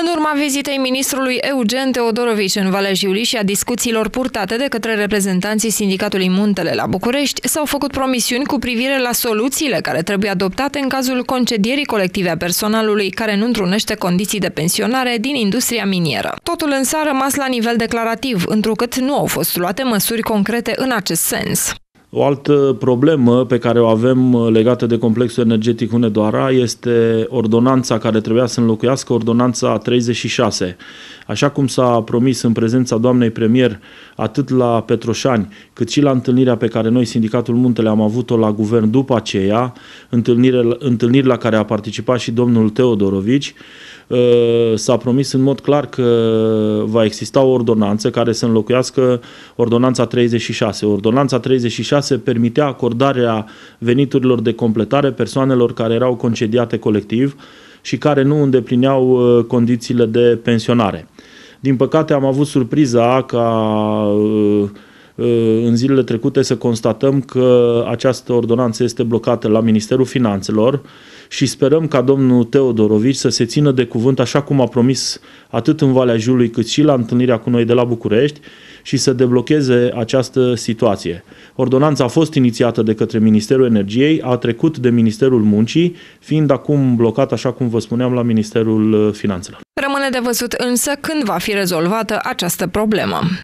În urma vizitei ministrului Eugen Teodorovici în Valea Jiului și a discuțiilor purtate de către reprezentanții Sindicatului Muntele la București, s-au făcut promisiuni cu privire la soluțiile care trebuie adoptate în cazul concedierii colective a personalului care nu întrunește condiții de pensionare din industria minieră. Totul însă a rămas la nivel declarativ, întrucât nu au fost luate măsuri concrete în acest sens. O altă problemă pe care o avem uh, legată de complexul energetic Hunedoara este ordonanța care trebuia să înlocuiască ordonanța 36. Așa cum s-a promis în prezența doamnei premier atât la Petroșani cât și la întâlnirea pe care noi, Sindicatul Muntele, am avut-o la guvern după aceea, întâlnire, întâlniri la care a participat și domnul Teodorovici, Uh, s-a promis în mod clar că va exista o ordonanță care să înlocuiască ordonanța 36. Ordonanța 36 permitea acordarea veniturilor de completare persoanelor care erau concediate colectiv și care nu îndeplineau uh, condițiile de pensionare. Din păcate am avut surpriza ca uh, în zilele trecute să constatăm că această ordonanță este blocată la Ministerul Finanțelor, și sperăm ca domnul Teodorovici să se țină de cuvânt așa cum a promis atât în Valea Jului cât și la întâlnirea cu noi de la București și să deblocheze această situație. Ordonanța a fost inițiată de către Ministerul Energiei, a trecut de Ministerul Muncii, fiind acum blocat, așa cum vă spuneam, la Ministerul Finanțelor. Rămâne de văzut însă când va fi rezolvată această problemă.